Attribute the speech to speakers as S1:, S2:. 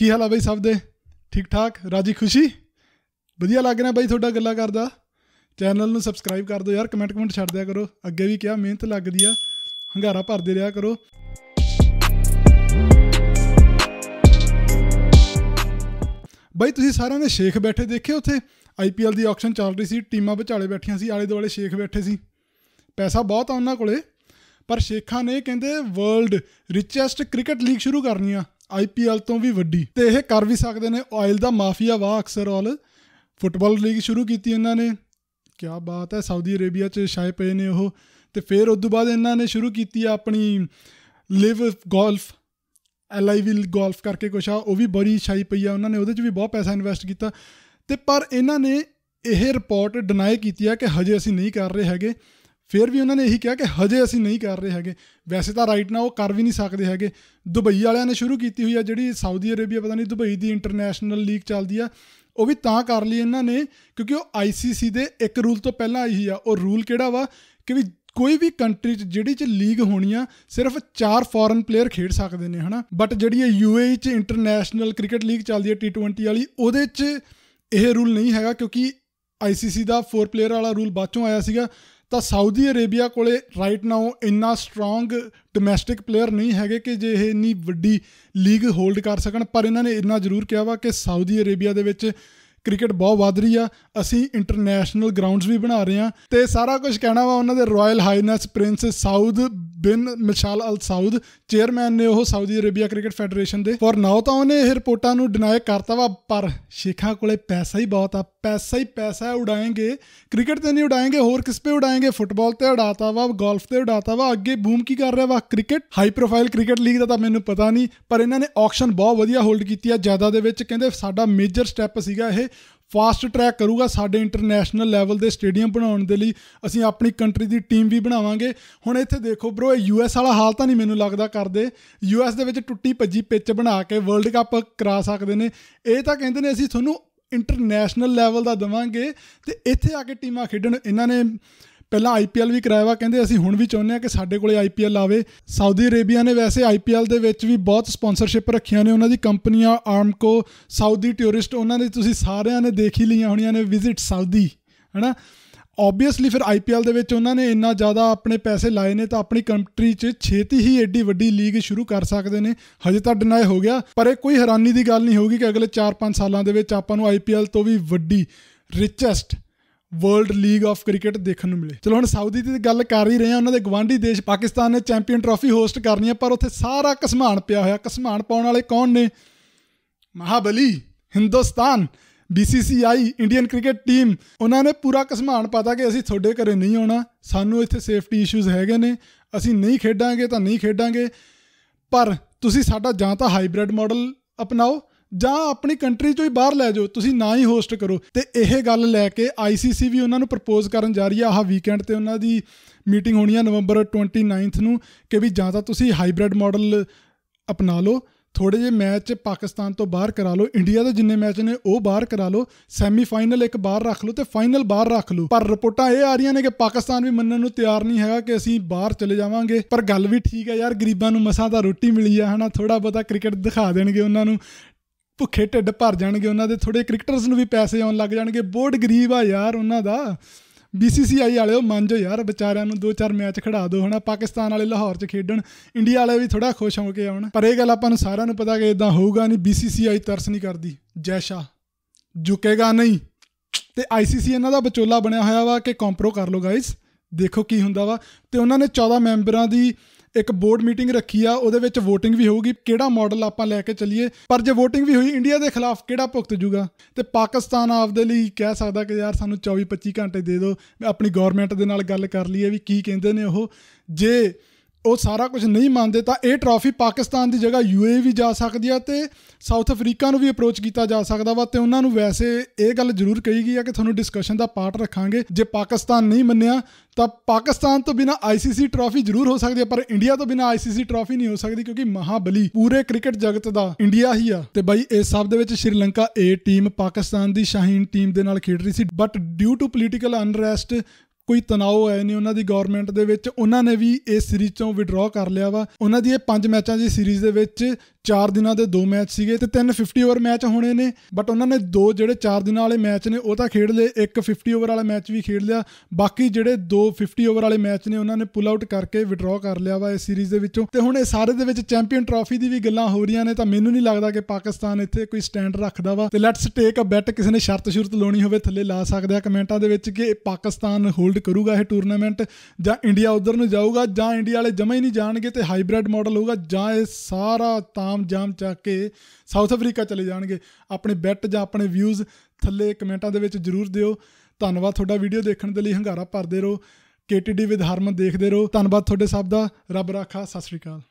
S1: ਕੀ ਹਾਲ ਆ ਬਾਈ ਸਭ ਦੇ ਠੀਕ ਠਾਕ ਰਾਜੀ ਖੁਸ਼ੀ ਵਧੀਆ ਲੱਗ ਰਿਹਾ ਬਾਈ ਤੁਹਾਡਾ ਗੱਲਾਂ ਕਰਦਾ ਚੈਨਲ ਨੂੰ ਸਬਸਕ੍ਰਾਈਬ ਕਰ ਦਿਓ ਯਾਰ ਕਮੈਂਟ ਕਮੈਂਟ ਛੱਡ ਦਿਆ ਕਰੋ ਅੱਗੇ ਵੀ ਕਿਹਾ ਮਿਹਨਤ ਲੱਗਦੀ ਆ ਹੰਗਾਰਾ ਭਰਦੇ ਰਿਹਾ ਕਰੋ ਬਾਈ ਤੁਸੀਂ ਸਾਰਿਆਂ ਨੇ ਸ਼ੇਖ ਬੈਠੇ ਦੇਖੇ ਉੱਥੇ ਆਈਪੀਐਲ ਦੀ ਆਕਸ਼ਨ ਚੱਲ ਰਹੀ ਸੀ ਟੀਮਾਂ ਵਿਚਾਲੇ ਬੈਠੀਆਂ ਸੀ ਆਲੇ ਦੁਆਲੇ ਸ਼ੇਖ ਬੈਠੇ ਸੀ ਪੈਸਾ ਬਹੁਤ ਆ ਉਹਨਾਂ ਕੋਲੇ ਪਰ ਸ਼ੇਖਾਂ ਨੇ ਕਹਿੰਦੇ ਵਰਲਡ ਰਿਚੈਸਟ ਕ੍ਰਿਕਟ ਲੀਗ ਸ਼ੁਰੂ ਕਰਨੀ ਆ ਆਈਪੀਐਲ ਤੋਂ ਵੀ ਵੱਡੀ ਤੇ ਇਹ ਕਰ ਵੀ ਸਕਦੇ ਨੇ ਆਇਲ ਦਾ ਮਾਫੀਆ ਵਾ ਅਕਸਰ ਆਲ ਫੁੱਟਬਾਲ ਲੀਗ ਸ਼ੁਰੂ ਕੀਤੀ ਇਹਨਾਂ ਨੇ ਕੀ ਬਾਤ ਹੈ ਸਾਊਦੀ ਅਰੇਬੀਆ 'ਚ ਛਾਏ ਪਏ ਨੇ ਉਹ ਤੇ ਫਿਰ ਉਸ ਤੋਂ ਬਾਅਦ ਇਹਨਾਂ ਨੇ ਸ਼ੁਰੂ ਕੀਤੀ ਆ ਆਪਣੀ ਲਿਵ ਗੋਲਫ ਐਲਆਈਵਿਲ ਗੋਲਫ ਕਰਕੇ ਕੁਛ ਆ ਉਹ ਵੀ ਬੜੀ ਛਾਈ ਪਈ ਆ ਉਹਨਾਂ ਨੇ ਉਹਦੇ 'ਚ ਵੀ ਬਹੁਤ ਪੈਸਾ ਇਨਵੈਸਟ ਕੀਤਾ ਤੇ ਪਰ ਇਹਨਾਂ ਨੇ ਇਹ ਰਿਪੋਰਟ ਡਿਨਾਈ ਕੀਤੀ ਆ ਕਿ ਹਜੇ ਅਸੀਂ ਨਹੀਂ ਕਰ ਰਹੇ ਹੈਗੇ ਫਿਰ ਵੀ ਉਹਨਾਂ ਨੇ ਇਹੀ ਕਿਹਾ ਕਿ ਹਜੇ ਅਸੀਂ ਨਹੀਂ ਕਰ ਰਹੇ ਹੈਗੇ ਵੈਸੇ ਤਾਂ ਰਾਈਟ ਨਾ ਉਹ ਕਰ ਵੀ ਨਹੀਂ ਸਕਦੇ ਹੈਗੇ ਦੁਬਈ ਵਾਲਿਆਂ ਨੇ ਸ਼ੁਰੂ ਕੀਤੀ ਹੋਈ ਆ ਜਿਹੜੀ ਸਾਊਦੀ ਅਰੇਬੀਆ ਪਤਾ ਨਹੀਂ ਦੁਬਈ ਦੀ ਇੰਟਰਨੈਸ਼ਨਲ ਲੀਗ ਚੱਲਦੀ ਆ ਉਹ ਵੀ ਤਾਂ ਕਰ ਲਈ ਇਹਨਾਂ ਨੇ ਕਿਉਂਕਿ ਉਹ ਆਈਸੀਸੀ ਦੇ ਇੱਕ ਰੂਲ ਤੋਂ ਪਹਿਲਾਂ ਆਈ ਹੀ ਆ ਉਹ ਰੂਲ ਕਿਹੜਾ ਵਾ ਕਿ ਵੀ ਕੋਈ ਵੀ ਕੰਟਰੀ ਚ ਜਿਹੜੀ ਚ ਲੀਗ ਹੋਣੀ ਆ ਸਿਰਫ 4 ਫੋਰਨ ਪਲੇਅਰ ਖੇਡ ਸਕਦੇ ਨੇ ਹਨਾ ਬਟ ਜਿਹੜੀ ਇਹ ਯੂਏਈ e ਚ ਇੰਟਰਨੈਸ਼ਨਲ ਕ੍ਰਿਕਟ ਲੀਗ ਚੱਲਦੀ ਆ ਟੀ20 ਵਾਲੀ ਉਹਦੇ ਚ ਇਹ ਰੂਲ ਨਹੀਂ ਹੈਗਾ ਕਿਉਂਕਿ ਆਈਸੀਸੀ ਦਾ 4 ਪਲੇਅਰ ਵਾਲਾ ਰੂਲ ਬਾਅਦੋਂ ਆਇਆ ਸੀਗਾ ਤਾਂ ਸਾਊਦੀ ਅਰੇਬੀਆ ਕੋਲੇ ਰਾਈਟ ਨਾਓ ਇੰਨਾ ਸਟਰੋਂਗ ਡੋਮੈਸਟਿਕ ਪਲੇਅਰ ਨਹੀਂ ਹੈਗੇ ਕਿ ਜੇ ਇਹ ਇੰਨੀ ਵੱਡੀ ਲੀਗ ਹੋਲਡ ਕਰ ਸਕਣ ਪਰ ਇਹਨਾਂ ਨੇ ਇੰਨਾ ਜ਼ਰੂਰ ਕਿਹਾ ਵਾ ਕਿ ਸਾਊਦੀ ਅਰੇਬੀਆ ਦੇ ਵਿੱਚ ਕ੍ਰਿਕਟ ਬਹੁਤ ਵਧ ਰਹੀ ਆ ਅਸੀਂ ਇੰਟਰਨੈਸ਼ਨਲ ਗਰਾਊਂਡਸ ਵੀ ਬਣਾ ਰਹੇ ਆ ਤੇ ਸਾਰਾ ਕੁਝ ਕਹਿਣਾ ਵਾ ਉਹਨਾਂ ਦੇ ਰਾਇਲ ਹਾਈਨੈਸ ਪ੍ਰਿੰਸ ਸਾਊਦ ਬਿਨ ਮਿਸ਼ਾਲ ਅਲ ਸਾਊਦ ਚੇਅਰਮੈਨ ਨੇ ਉਹ ਸਾਊਦੀ ਅਰੇਬੀਆ ਕ੍ਰਿਕਟ ਫੈਡਰੇਸ਼ਨ ਦੇ ਫੋਰ ਨਾਉ ਤਾਂ ਉਹਨੇ ਇਹ ਰਿਪੋਰਟਾਂ ਨੂੰ ਡਿਨਾਈ ਕਰਤਾ ਵਾ ਪਰ ਸ਼ੇਖਾਂ ਕੋਲੇ ਪੈਸਾ ਹੀ ਬਹੁਤ ਆ ਪੈਸਾ ਹੀ ਪੈਸਾ ਉਡਾਏਗੇ ਕ੍ਰਿਕਟ ਤੇ ਨਹੀਂ ਉਡਾਏਗੇ ਹੋਰ ਕਿਸ 'ਤੇ ਉਡਾਏਗੇ ਫੁੱਟਬਾਲ ਤੇ ਉਡਾਤਾ ਵਾ ਗੋਲਫ ਤੇ ਉਡਾਤਾ ਵਾ ਅੱਗੇ ਬੂਮ ਕੀ ਕਰ ਰਿਹਾ ਵਾ cricket high profile cricket league ਦਾ ਤਾਂ ਮੈਨੂੰ ਪਤਾ ਨਹੀਂ ਪਰ ਇਹਨਾਂ ਨੇ ਆਕਸ਼ਨ ਬਹੁਤ ਵਧੀਆ ਹੋਲਡ ਕੀਤੀ ਆ ਜਿਆਦਾ ਦੇ ਵਿੱਚ ਕਹਿੰਦੇ ਸਾਡਾ ਮੇਜਰ ਸਟੈਪ ਸੀਗਾ ਇਹ ਫਾਸਟ ਟਰੈਕ ਕਰੂਗਾ ਸਾਡੇ ਇੰਟਰਨੈਸ਼ਨਲ ਲੈਵਲ ਦੇ ਸਟੇਡੀਅਮ ਬਣਾਉਣ ਦੇ ਲਈ ਅਸੀਂ ਆਪਣੀ ਕੰਟਰੀ ਦੀ ਟੀਮ ਵੀ ਬਣਾਵਾਂਗੇ ਹੁਣ ਇੱਥੇ ਦੇਖੋ ਬ్రో ਇਹ ਯੂਐਸ ਵਾਲਾ ਹਾਲ ਤਾਂ ਨਹੀਂ ਮੈਨੂੰ ਲੱਗਦਾ ਕਰਦੇ ਯੂਐਸ ਦੇ ਵਿੱਚ ਟੁੱਟੀ ਭੱਜੀ ਪਿਚ ਬਣਾ ਕੇ ਵਰਲਡ ਕੱਪ ਕਰਾ ਸਕਦੇ ਨੇ ਇਹ ਤਾਂ ਕਹਿੰਦੇ ਨੇ ਅਸੀਂ ਤੁਹਾਨੂੰ ਇੰਟਰਨੈਸ਼ਨਲ ਲੈਵਲ ਦਾ ਦਵਾਂਗੇ ਤੇ ਇੱਥੇ ਆ ਕੇ ਟੀਮਾਂ ਖੇਡਣ ਇਹਨਾਂ ਨੇ ਪਹਿਲਾਂ ਆਈਪੀਐਲ ਵੀ ਕਰਾਇਆ ਵਾ ਕਹਿੰਦੇ ਅਸੀਂ ਹੁਣ ਵੀ ਚਾਹੁੰਦੇ ਆ ਕਿ ਸਾਡੇ ਕੋਲੇ ਆਈਪੀਐਲ ਆਵੇ ਸਾਊਦੀ ਅਰੇਬੀਆ ਨੇ ਵੈਸੇ ਆਈਪੀਐਲ ਦੇ ਵਿੱਚ ਵੀ ਬਹੁਤ ਸਪਾਂਸਰਸ਼ਿਪ ਰੱਖੀਆਂ ਨੇ ਉਹਨਾਂ ਦੀ ਕੰਪਨੀਆਂ ਆਰਮਕੋ ਸਾਊਦੀ ਟੂਰਿਸਟ ਉਹਨਾਂ ਦੇ ਤੁਸੀਂ ਸਾਰਿਆਂ ਨੇ ਦੇਖ ਹੀ ਲਈਆਂ ਹੋਣੀਆਂ ਨੇ ਵਿਜ਼ਿਟ ਸਾਊਦੀ ਹੈਨਾ ਆਬਵੀਅਸਲੀ ਫਿਰ ਆਈਪੀਐਲ ਦੇ ਵਿੱਚ ਉਹਨਾਂ ਨੇ ਇੰਨਾ ਜ਼ਿਆਦਾ ਆਪਣੇ ਪੈਸੇ ਲਾਏ ਨੇ ਤਾਂ ਆਪਣੀ ਕੰਟਰੀ 'ਚ ਛੇਤੀ ਹੀ ਐਡੀ ਵੱਡੀ ਲੀਗ ਸ਼ੁਰੂ ਕਰ ਸਕਦੇ ਨੇ ਹਜੇ ਤਾਂ ਡਿਨਾਈ ਹੋ ਗਿਆ ਪਰ ਇਹ ਕੋਈ ਹੈਰਾਨੀ ਦੀ ਗੱਲ ਨਹੀਂ ਹੋਊਗੀ ਕਿ ਅਗਲੇ 4-5 ਸਾਲਾਂ ਦੇ ਵਿੱਚ ਆਪਾਂ ਨੂੰ ਆਈਪੀਐਲ ਤੋਂ ਵੀ ਵੱਡੀ richest world league of cricket ਦੇਖਣ ਨੂੰ ਮਿਲੇ ਚਲੋ ਹੁਣ ਸਾਊਦੀ ਦੀ ਗੱਲ ਕਰ ਹੀ ਰਹੇ ਆ ਉਹਨਾਂ ਦੇ ਗਵਾਂਢੀ ਦੇਸ਼ ਪਾਕਿਸਤਾਨ ਨੇ ਚੈਂਪੀਅਨ ਟਰਾਫੀ ਹੋਸਟ ਕਰਨੀ ਹੈ ਪਰ ਉੱਥੇ ਸਾਰਾ ਕਸਮਾਨ ਪਿਆ ਹੋਇਆ ਕਸਮਾਨ ਪਾਉਣ ਵਾਲੇ ਕੌਣ ਨੇ ਮਹਾਬਲੀ Hindustan BCCI Indian cricket team ਉਹਨਾਂ ਨੇ ਪੂਰਾ ਕਸਮਾਨ ਪਤਾ ਕਿ ਅਸੀਂ ਤੁਹਾਡੇ ਘਰੇ ਨਹੀਂ ਆਉਣਾ ਸਾਨੂੰ ਇੱਥੇ ਸੇਫਟੀ ਇਸ਼ੂਜ਼ ਹੈਗੇ ਨੇ ਅਸੀਂ ਨਹੀਂ ਖੇਡਾਂਗੇ ਤਾਂ ਨਹੀਂ ਖੇਡਾਂਗੇ ਪਰ ਤੁਸੀਂ ਸਾਡਾ ਜਾਂ ਤਾਂ ਹਾਈਬ੍ਰਿਡ ਮਾਡਲ ਅਪਣਾਓ ਜਾਂ ਆਪਣੀ ਕੰਟਰੀ ਤੋਂ ਹੀ ਬਾਹਰ ਲੈ ਜਾਓ ਤੁਸੀਂ ਨਾ ਹੀ ਹੋਸਟ ਕਰੋ ਤੇ ਇਹ ਗੱਲ ਲੈ ਕੇ ਆਈਸੀਸੀ ਵੀ ਉਹਨਾਂ ਨੂੰ ਪ੍ਰਪੋਜ਼ ਕਰਨ ਜਾ ਰਹੀ ਆ ਆਹ ਵੀਕਐਂਡ ਤੇ ਉਹਨਾਂ ਦੀ ਮੀਟਿੰਗ ਹੋਣੀ ਆ ਨਵੰਬਰ 29th ਨੂੰ ਕਿ ਵੀ ਜਾਂ ਤਾਂ ਤੁਸੀਂ ਹਾਈਬ੍ਰਿਡ ਮਾਡਲ ਅਪਣਾ ਲਓ ਥੋੜੇ ਜੇ ਮੈਚ ਪਾਕਿਸਤਾਨ ਤੋਂ ਬਾਹਰ ਕਰਾ ਲਓ ਇੰਡੀਆ ਦੇ ਜਿੰਨੇ ਮੈਚ ਨੇ ਉਹ ਬਾਹਰ ਕਰਾ ਲਓ ਸੈਮੀ ਫਾਈਨਲ ਇੱਕ ਬਾਹਰ ਰੱਖ ਲਓ ਤੇ ਫਾਈਨਲ ਬਾਹਰ ਰੱਖ ਲਓ ਪਰ ਰਿਪੋਰਟਾਂ ਇਹ ਆ ਰਹੀਆਂ ਨੇ ਕਿ ਪਾਕਿਸਤਾਨ ਵੀ ਮੰਨਣ ਨੂੰ ਤਿਆਰ ਨਹੀਂ ਹੈਗਾ ਕਿ ਅਸੀਂ ਬਾਹਰ ਚਲੇ ਜਾਵਾਂਗੇ ਪਰ ਗੱਲ ਵੀ ਠੀਕ ਹੈ ਯਾਰ ਗਰੀਬਾਂ ਨੂੰ ਮਸਾਂ ਦਾ ਰੋਟੀ ਮਿਲੀ ਆ ਹਨਾ ਥੋੜਾ ਬਤਾ ਕ੍ਰਿਕਟ ਦਿਖਾ ਦੇਣਗੇ ਉਹਨਾਂ ਨੂੰ ਭੁੱਖੇ ਢਿੱਡ ਭਰ ਜਾਣਗੇ ਉਹਨਾਂ ਦੇ ਥੋੜੇ ਕ੍ਰਿਕਟਰਸ ਨੂੰ ਵੀ ਪੈਸੇ ਆਉਣ ਲੱਗ ਜਾਣਗੇ ਬੋਰਡ ਗਰੀਬ ਆ ਯਾਰ ਉਹਨਾਂ ਦਾ BCCI ਵਾਲਿਓ ਮੰਨ ਜੋ ਯਾਰ ਵਿਚਾਰਿਆਂ ਨੂੰ ਦੋ ਚਾਰ ਮੈਚ ਖੜਾ ਦਿਓ ਹਨਾ ਪਾਕਿਸਤਾਨ ਵਾਲੇ ਲਾਹੌਰ 'ਚ ਖੇਡਣ ਇੰਡੀਆ ਵਾਲੇ ਵੀ ਥੋੜਾ ਖੁਸ਼ ਹੋ ਕੇ ਆਉਣ ਪਰ ਇਹ ਗੱਲ ਆਪਾਂ ਨੂੰ ਸਾਰਿਆਂ ਨੂੰ ਪਤਾ ਕਿ ਇਦਾਂ ਹੋਊਗਾ ਨਹੀਂ BCCI ਤਰਸ ਨਹੀਂ ਕਰਦੀ ਜੈਸ਼ਾ ਝੁਕੇਗਾ ਨਹੀਂ ਤੇ ICC ਇਹਨਾਂ ਦਾ ਵਿਚੋਲਾ ਬਣਿਆ ਹੋਇਆ ਵਾ ਕਿ ਕੰਪਰੋ ਕਰ ਲਓ ਗਾਇਸ ਦੇਖੋ ਕੀ ਹੁੰਦਾ ਵਾ ਤੇ ਉਹਨਾਂ ਨੇ 14 ਮੈਂਬਰਾਂ ਦੀ ਇੱਕ ਬੋਰਡ ਮੀਟਿੰਗ ਰੱਖੀ ਆ ਉਹਦੇ ਵਿੱਚ VOTING ਵੀ ਹੋਊਗੀ ਕਿਹੜਾ ਮਾਡਲ ਆਪਾਂ ਲੈ ਕੇ ਚੱਲੀਏ ਪਰ ਜੇ VOTING ਵੀ ਹੋਈ ਇੰਡੀਆ ਦੇ ਖਿਲਾਫ ਕਿਹੜਾ ਭੁਗਤ ਜੂਗਾ ਤੇ ਪਾਕਿਸਤਾਨ ਆਪਦੇ ਲਈ ਕਹਿ ਸਕਦਾ ਕਿ ਯਾਰ ਸਾਨੂੰ 24 25 ਘੰਟੇ ਦੇ ਦਿਓ ਆਪਣੀ ਗਵਰਨਮੈਂਟ ਦੇ ਨਾਲ ਗੱਲ ਕਰ ਲਈਏ ਵੀ ਕੀ ਕਹਿੰਦੇ ਨੇ ਉਹ ਜੇ ਉਹ ਸਾਰਾ ਕੁਝ ਨਹੀਂ ਮੰਨਦੇ ਤਾਂ ਇਹ ਟਰਾਫੀ ਪਾਕਿਸਤਾਨ ਦੀ ਜਗ੍ਹਾ ਯੂਏ ਵੀ ਜਾ ਸਕਦੀ ਆ ਤੇ ਸਾਊਥ ਅਫਰੀਕਾ ਨੂੰ ਵੀ ਅਪਰੋਚ ਕੀਤਾ ਜਾ ਸਕਦਾ ਵਾ ਤੇ ਉਹਨਾਂ ਨੂੰ ਵੈਸੇ ਇਹ ਗੱਲ ਜ਼ਰੂਰ ਕਹੀ ਗਈ ਆ ਕਿ ਤੁਹਾਨੂੰ ਡਿਸਕਸ਼ਨ ਦਾ ਪਾਰਟ ਰੱਖਾਂਗੇ ਜੇ ਪਾਕਿਸਤਾਨ ਨਹੀਂ ਮੰਨਿਆ ਤਾਂ ਪਾਕਿਸਤਾਨ ਤੋਂ ਬਿਨਾ ਆਈਸੀਸੀ ਟਰਾਫੀ ਜ਼ਰੂਰ ਹੋ ਸਕਦੀ ਹੈ ਪਰ ਇੰਡੀਆ ਤੋਂ ਬਿਨਾ ਆਈਸੀਸੀ ਟਰਾਫੀ ਨਹੀਂ ਹੋ ਸਕਦੀ ਕਿਉਂਕਿ ਮਹਾਬਲੀ ਪੂਰੇ ਕ੍ਰਿਕਟ ਜਗਤ ਦਾ ਇੰਡੀਆ ਹੀ ਆ ਤੇ ਬਾਈ ਇਸ ਸਭ ਦੇ ਵਿੱਚ ਸ਼੍ਰੀਲੰਕਾ ਏ ਟੀਮ ਪਾਕਿਸਤਾਨ ਦੀ ਸ਼ਾਹੀਨ ਟੀਮ ਦੇ ਨਾਲ ਖੇਡ ਰਹੀ ਸੀ but due to political unrest ਕੋਈ ਤਣਾਅ ਹੈ ਨਹੀਂ ਉਹਨਾਂ ਦੀ ਗਵਰਨਮੈਂਟ ਦੇ ਵਿੱਚ ਉਹਨਾਂ ਨੇ ਵੀ ਇਸ ਸੀਰੀਜ਼ ਤੋਂ ਵਿਡਰਾਅ ਕਰ ਲਿਆ ਵਾ ਉਹਨਾਂ ਦੀ ਇਹ ਪੰਜ ਮੈਚਾਂ ਦੀ ਸੀਰੀਜ਼ ਦੇ ਵਿੱਚ 4 ਦਿਨਾਂ ਦੇ 2 ਮੈਚ ਸੀਗੇ ਤੇ ਤਿੰਨ 50 ਓਵਰ ਮੈਚ ਹੋਣੇ ਨੇ ਬਟ ਉਹਨਾਂ ਨੇ ਦੋ ਜਿਹੜੇ 4 ਦਿਨਾਂ ਵਾਲੇ ਮੈਚ ਨੇ ਉਹ ਤਾਂ ਖੇਡ ਲਏ ਇੱਕ 50 ਓਵਰ ਵਾਲਾ ਮੈਚ ਵੀ ਖੇਡ ਲਿਆ ਬਾਕੀ ਜਿਹੜੇ ਦੋ 50 ਓਵਰ ਵਾਲੇ ਮੈਚ ਨੇ ਉਹਨਾਂ ਨੇ ਪੁੱਲ ਆਊਟ ਕਰਕੇ ਵਿਡਰਾਅ ਕਰ ਲਿਆ ਵਾ ਇਸ ਸੀਰੀਜ਼ ਦੇ ਵਿੱਚੋਂ ਤੇ ਹੁਣ ਇਹ ਸਾਰੇ ਦੇ ਵਿੱਚ ਚੈਂਪੀਅਨ ਟਰਾਫੀ ਦੀ ਵੀ ਗੱਲਾਂ ਹੋ ਰਹੀਆਂ ਨੇ ਤਾਂ ਮੈਨੂੰ ਨਹੀਂ ਲੱਗਦਾ ਕਿ ਪਾਕਿਸਤਾਨ ਇੱਥੇ ਕੋਈ ਸਟੈਂਡ ਰੱਖਦਾ ਵਾ ਤੇ ਲੈਟਸ ਟੇਕ ਅ ਬੈਟ ਕਿਸੇ ਨੇ ਸ਼ਰਤ ਸ਼ੁਰਤ ਲਾਉਣੀ ਹੋਵੇ ਥੱਲੇ ਲਾ ਸਕਦੇ ਆ ਕਮੈਂਟਾਂ ਦੇ ਵਿੱਚ ਕਿ ਪਾਕਿਸਤਾਨ ਹੋਲਡ ਕਰੂਗਾ ਇਹ ਟੂਰਨਾਮੈਂਟ ਜਾਂ ਇੰਡੀਆ ਉਧਰ ਨੂੰ ਜਾਊਗਾ ਜਾਂ ਇੰਡੀਆ ਵਾਲੇ ਜਮਾ ਹੀ ਨਹੀਂ ਜਾਣਗੇ ਤੇ ਹਾਈਬ੍ਰਿਡ ਮਾਡਲ ਹੋਊਗਾ ਜਾਂ ਇਹ ਸਾਰਾ ਤਾਮ ਜਾਮ ਚੱਕ ਕੇ ਸਾਊਥ ਅਫਰੀਕਾ ਚਲੇ ਜਾਣਗੇ ਆਪਣੇ ਬੈਟ ਜਾਂ ਆਪਣੇ ਵਿਊਜ਼ ਥੱਲੇ ਕਮੈਂਟਾਂ ਦੇ ਵਿੱਚ ਜਰੂਰ ਦਿਓ ਧੰਨਵਾਦ ਤੁਹਾਡਾ ਵੀਡੀਓ ਦੇਖਣ ਦੇ ਲਈ ਹੰਗਾਰਾ ਭਰਦੇ ਰਹੋ ਕੇਟੀਡੀ ਵਿਦ ਹਰਮਨ ਦੇਖਦੇ ਰਹੋ ਧੰਨਵਾਦ ਤੁਹਾਡੇ ਸਭ ਦਾ ਰੱਬ ਰਾਖਾ ਸਤਿ ਸ਼੍ਰੀ ਅਕਾਲ